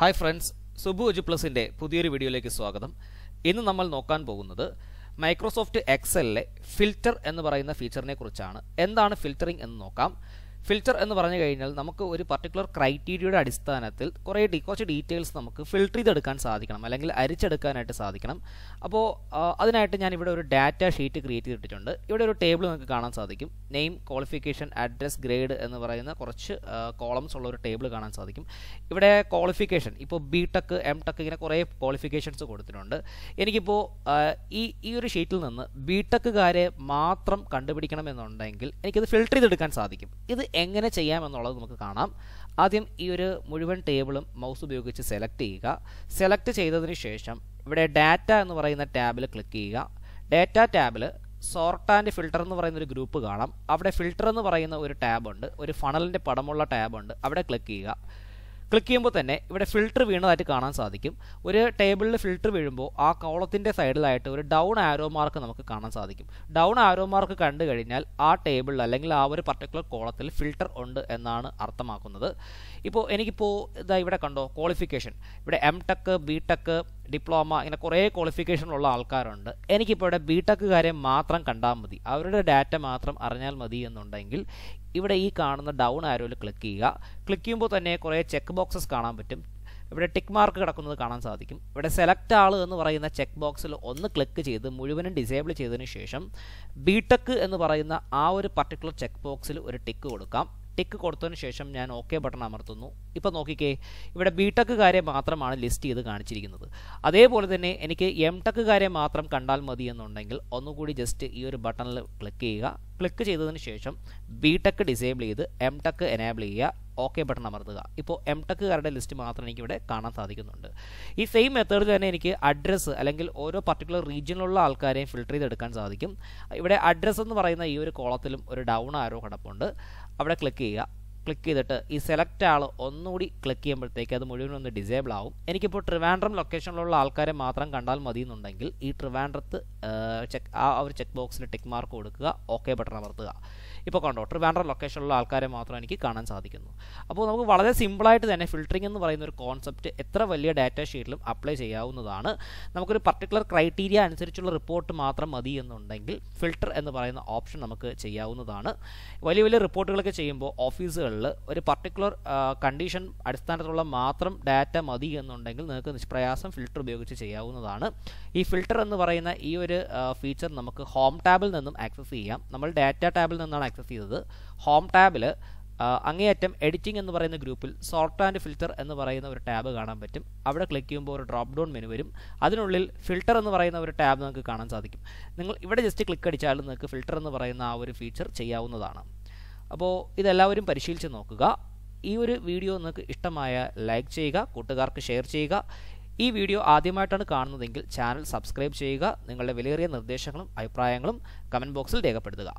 hi friends Subu edu പ്ലസിൻ്റെ പുതിയൊരു വീഡിയോയിലേക്ക് സ്വാഗതം ഇന്ന് നമ്മൾ നോക്കാൻ പോകുന്നത് മൈക്രോസോഫ്റ്റ് എക്സലിലെ ഫിൽറ്റർ എന്ന് പറയുന്ന ഫീച്ചറിനെ കുറിച്ചാണ് എന്താണ് ഫിൽറ്ററിംഗ് എന്ന് നോക്കാം ഫിൽറ്റർ എന്ന് പറഞ്ഞു കഴിഞ്ഞാൽ നമുക്ക് ഒരു പർട്ടിക്കുലർ ക്രൈറ്റീരിയയുടെ അടിസ്ഥാനത്തിൽ കുറേ കുറച്ച് ഡീറ്റെയിൽസ് നമുക്ക് ഫിൽറ്റർ ചെയ്തെടുക്കാൻ സാധിക്കണം അല്ലെങ്കിൽ അരിച്ചെടുക്കാനായിട്ട് സാധിക്കണം അപ്പോൾ അതിനായിട്ട് ഞാൻ ഇവിടെ ഒരു ഡാറ്റ ഷീറ്റ് ക്രിയേറ്റ് ചെയ്തിട്ടുണ്ട് ഇവിടെ ഒരു ടേബിൾ നിങ്ങൾക്ക് കാണാൻ സാധിക്കും നെയിം ക്വാളിഫിക്കേഷൻ അഡ്രസ് ഗ്രേഡ് എന്ന് പറയുന്ന കുറച്ച് കോളംസ് ഉള്ള ഒരു ടേബിൾ കാണാൻ സാധിക്കും ഇവിടെ ക്വാളിഫിക്കേഷൻ ഇപ്പോൾ ബി ടെക് എം ടെക് ഇങ്ങനെ കുറേ ക്വാളിഫിക്കേഷൻസ് കൊടുത്തിട്ടുണ്ട് എനിക്കിപ്പോൾ ഈ ഈ ഒരു ഷീറ്റിൽ നിന്ന് ബി ടെക്കുകാരെ മാത്രം കണ്ടുപിടിക്കണമെന്നുണ്ടെങ്കിൽ എനിക്കത് ഫിൽറ്റർ ചെയ്തെടുക്കാൻ സാധിക്കും ഇത് എങ്ങനെ ചെയ്യാമെന്നുള്ളത് നമുക്ക് കാണാം ആദ്യം ഈ ഒരു മുഴുവൻ ടേബിളും മൗസ് ഉപയോഗിച്ച് സെലക്ട് ചെയ്യുക സെലക്ട് ചെയ്തതിന് ശേഷം ഇവിടെ ഡാറ്റ എന്ന് പറയുന്ന ടാബിൽ ക്ലിക്ക് ചെയ്യുക ഡാറ്റ ടാബിൽ സോർട്ട് ആൻഡ് ഫിൽട്ടർ എന്ന് പറയുന്ന ഒരു ഗ്രൂപ്പ് കാണാം അവിടെ ഫിൽട്ടർ എന്ന് പറയുന്ന ഒരു ടാബുണ്ട് ഒരു ഫണലിൻ്റെ പടമുള്ള ടാബുണ്ട് അവിടെ ക്ലിക്ക് ചെയ്യുക ക്ലിക്ക് ചെയ്യുമ്പോൾ തന്നെ ഇവിടെ ഫിൽറ്റർ വീണതായിട്ട് കാണാൻ സാധിക്കും ഒരു ടേബിളിൽ ഫിൽറ്റർ വീഴുമ്പോൾ ആ കോളത്തിൻ്റെ സൈഡിലായിട്ട് ഒരു ഡൗൺ ആരോ മാർക്ക് നമുക്ക് കാണാൻ സാധിക്കും ഡൗൺ ആരോ മാർക്ക് കണ്ടു കഴിഞ്ഞാൽ ആ ടേബിളിൽ അല്ലെങ്കിൽ ആ ഒരു പർട്ടിക്കുലർ കോളത്തിൽ ഫിൽറ്റർ ഉണ്ട് എന്നാണ് അർത്ഥമാക്കുന്നത് ഇപ്പോൾ എനിക്കിപ്പോൾ ഇതാ ഇവിടെ കണ്ടോ ക്വാളിഫിക്കേഷൻ ഇവിടെ M tech B tech diploma ഇങ്ങനെ കുറേ ക്വാളിഫിക്കേഷനുള്ള ആൾക്കാരുണ്ട് എനിക്കിപ്പോൾ ഇവിടെ ബിടെക്കുകാരെ മാത്രം കണ്ടാൽ മതി അവരുടെ ഡാറ്റ മാത്രം അറിഞ്ഞാൽ മതി എന്നുണ്ടെങ്കിൽ ഇവിടെ ഈ കാണുന്ന ഡൗൺ ആരോയിൽ ക്ലിക്ക് ചെയ്യുക ക്ലിക്ക് ചെയ്യുമ്പോൾ തന്നെ കുറേ ചെക്ക് ബോക്സസ് കാണാൻ പറ്റും ഇവിടെ ടിക്ക് മാർക്ക് കിടക്കുന്നത് കാണാൻ സാധിക്കും ഇവിടെ സെലക്ട് ആൾ എന്ന് പറയുന്ന ചെക്ക് ബോക്സിൽ ഒന്ന് ക്ലിക്ക് ചെയ്ത് മുഴുവനും ഡിസേബിൾ ചെയ്തതിന് ശേഷം ബിടെക് എന്ന് പറയുന്ന ആ ഒരു പർട്ടിക്കുലർ ചെക്ക് ബോക്സിൽ ഒരു ടിക്ക് കൊടുക്കാം ടിക്ക് കൊടുത്തതിന് ശേഷം ഞാൻ ഓക്കെ ബട്ടൺ അമർത്തുന്നു ഇപ്പോൾ നോക്കിക്കേ ഇവിടെ ബി ടെക്കുകാരെ മാത്രമാണ് ലിസ്റ്റ് ചെയ്ത് കാണിച്ചിരിക്കുന്നത് അതേപോലെ തന്നെ എനിക്ക് എം ടെക്കുകാരെ മാത്രം കണ്ടാൽ മതി എന്നുണ്ടെങ്കിൽ ഒന്നുകൂടി ജസ്റ്റ് ഈ ഒരു ബട്ടണിൽ ക്ലിക്ക് ചെയ്യുക ക്ലിക്ക് ചെയ്തതിന് ശേഷം ബി ടെക്ക് ഡിസേബിൾ ചെയ്ത് എം ടെക്ക് എനേബിൾ ചെയ്യുക ഓക്കെ ബട്ടൺ അമർത്തുക ഇപ്പോൾ എം ടെക്കുകാരുടെ ലിസ്റ്റ് മാത്രം എനിക്കിവിടെ കാണാൻ സാധിക്കുന്നുണ്ട് ഈ സെയിം മെത്തേഡിൽ തന്നെ എനിക്ക് അഡ്രസ്സ് അല്ലെങ്കിൽ ഓരോ പർട്ടിക്കുലർ റീജിയനിലുള്ള ആൾക്കാരെയും ഫിൽറ്റർ ചെയ്തെടുക്കാൻ സാധിക്കും ഇവിടെ അഡ്രസ്സ് എന്ന് പറയുന്ന ഈ ഒരു കോളത്തിലും ഒരു ഡൗൺ ആരോ കിടപ്പുണ്ട് അവിടെ ക്ലിക്ക് ചെയ്യുക ക്ലിക്ക് ചെയ്തിട്ട് ഈ സെലക്ട് ആൾ ഒന്നുകൂടി ക്ലിക്ക് ചെയ്യുമ്പോഴത്തേക്ക് അത് മുഴുവൻ ഒന്ന് ഡിസേബിൾ ആവും എനിക്കിപ്പോൾ ട്രിവാൻഡ്രം ലൊക്കേഷനിലുള്ള ആൾക്കാരെ മാത്രം കണ്ടാൽ മതി എന്നുണ്ടെങ്കിൽ ഈ ട്രിവാൻഡ്രത്ത് ചെക്ക് ആ ഒരു ചെക്ക് ബോക്സിൽ ടിക്ക് മാർക്ക് കൊടുക്കുക ഓക്കെ ബട്ടൺ അമർത്തുക ഇപ്പോൾ കണ്ടോ ട്രിവാൻഡ്രം ലൊക്കേഷനിലുള്ള ആൾക്കാരെ മാത്രം എനിക്ക് കാണാൻ സാധിക്കുന്നു അപ്പോൾ നമുക്ക് വളരെ സിമ്പിളായിട്ട് തന്നെ ഫിൽറ്ററിംഗ് എന്ന് പറയുന്ന ഒരു കോൺസെപ്റ്റ് എത്ര വലിയ ഡാറ്റ ഷീറ്റിലും അപ്ലൈ ചെയ്യാവുന്നതാണ് നമുക്കൊരു പർട്ടിക്കുലർ ക്രൈറ്റീരിയ അനുസരിച്ചുള്ള റിപ്പോർട്ട് മാത്രം മതി എന്നുണ്ടെങ്കിൽ ഫിൽട്ടർ എന്ന് പറയുന്ന ഓപ്ഷൻ നമുക്ക് ചെയ്യാവുന്നതാണ് വലിയ വലിയ റിപ്പോർട്ടുകളൊക്കെ ചെയ്യുമ്പോൾ ഓഫീസുകളിൽ കേസുകളിൽ ഒരു പർട്ടിക്കുലർ കണ്ടീഷൻ അടിസ്ഥാനത്തിലുള്ള മാത്രം ഡാറ്റ മതി എന്നുണ്ടെങ്കിൽ നിങ്ങൾക്ക് നിഷ്പ്രയാസം ഫിൽട്ടർ ഉപയോഗിച്ച് ചെയ്യാവുന്നതാണ് ഈ ഫിൽട്ടർ എന്ന് പറയുന്ന ഈ ഒരു ഫീച്ചർ നമുക്ക് ഹോം ടാബിൽ നിന്നും ആക്സസ് ചെയ്യാം നമ്മൾ ഡാറ്റ ടാബിൽ നിന്നാണ് ആക്സസ് ചെയ്തത് ഹോം ടാബിൽ അങ്ങേയറ്റം എഡിറ്റിംഗ് എന്ന് പറയുന്ന ഗ്രൂപ്പിൽ സോർട്ട് ആൻഡ് ഫിൽറ്റർ എന്ന് പറയുന്ന ഒരു ടാബ് കാണാൻ പറ്റും അവിടെ ക്ലിക്ക് ചെയ്യുമ്പോൾ ഒരു ഡ്രോപ്പ് ഡൗൺ മെനു വരും അതിനുള്ളിൽ ഫിൽറ്റർ എന്ന് പറയുന്ന ഒരു ടാബ് നിങ്ങൾക്ക് കാണാൻ സാധിക്കും നിങ്ങൾ ഇവിടെ ജസ്റ്റ് ക്ലിക്ക് അടിച്ചാലും നിങ്ങൾക്ക് ഫിൽറ്റർ എന്ന് പറയുന്ന ആ ഒരു ഫീച്ചർ ചെയ്യാവുന്നതാണ് അപ്പോൾ ഇതെല്ലാവരും പരിശീലിച്ച് നോക്കുക ഈ ഒരു വീഡിയോ നിങ്ങൾക്ക് ഇഷ്ടമായ ലൈക്ക് ചെയ്യുക കൂട്ടുകാർക്ക് ഷെയർ ചെയ്യുക ഈ വീഡിയോ ആദ്യമായിട്ടാണ് കാണുന്നതെങ്കിൽ ചാനൽ സബ്സ്ക്രൈബ് ചെയ്യുക നിങ്ങളുടെ വിലയേറിയ നിർദ്ദേശങ്ങളും അഭിപ്രായങ്ങളും കമൻറ്റ് ബോക്സിൽ രേഖപ്പെടുത്തുക